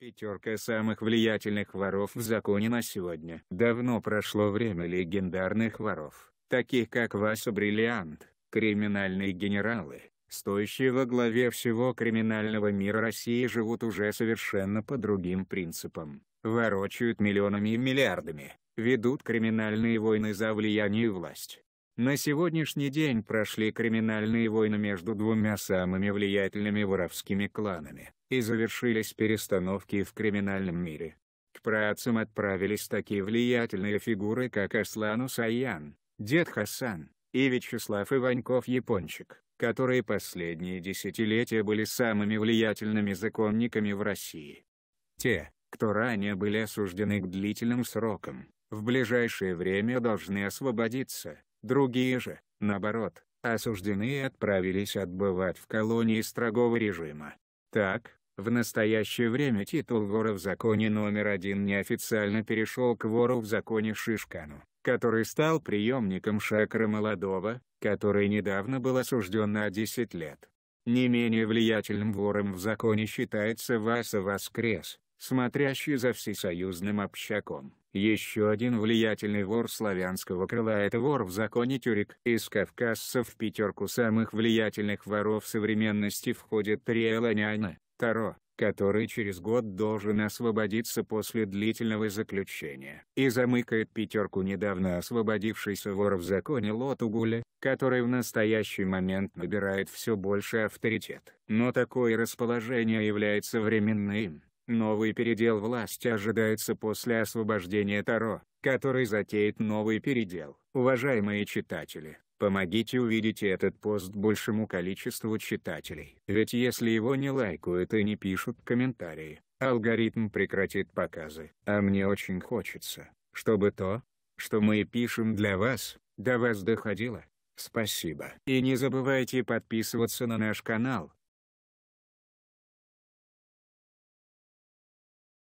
Пятерка самых влиятельных воров в законе на сегодня. Давно прошло время легендарных воров, таких как Вася Бриллиант, криминальные генералы, стоящие во главе всего криминального мира России живут уже совершенно по другим принципам, ворочают миллионами и миллиардами, ведут криминальные войны за влияние и власть, на сегодняшний день прошли криминальные войны между двумя самыми влиятельными воровскими кланами, и завершились перестановки в криминальном мире. К працам отправились такие влиятельные фигуры как Аслан Усаян, Дед Хасан, и Вячеслав Иваньков-Япончик, которые последние десятилетия были самыми влиятельными законниками в России. Те, кто ранее были осуждены к длительным срокам, в ближайшее время должны освободиться, Другие же, наоборот, осуждены и отправились отбывать в колонии строгого режима. Так, в настоящее время титул вора в законе номер один неофициально перешел к вору в законе Шишкану, который стал преемником Шакры Молодого, который недавно был осужден на 10 лет. Не менее влиятельным вором в законе считается Васа Воскрес, смотрящий за всесоюзным общаком. Еще один влиятельный вор славянского крыла – это вор в законе Тюрик. Из кавказцев в пятерку самых влиятельных воров современности входит Риэланяна, Таро, который через год должен освободиться после длительного заключения. И замыкает пятерку недавно освободившийся вор в законе Лотугуля, который в настоящий момент набирает все больше авторитет. Но такое расположение является временным. Новый передел власти ожидается после освобождения Таро, который затеет новый передел. Уважаемые читатели, помогите увидеть этот пост большему количеству читателей. Ведь если его не лайкают и не пишут комментарии, алгоритм прекратит показы. А мне очень хочется, чтобы то, что мы пишем для вас, до вас доходило. Спасибо. И не забывайте подписываться на наш канал,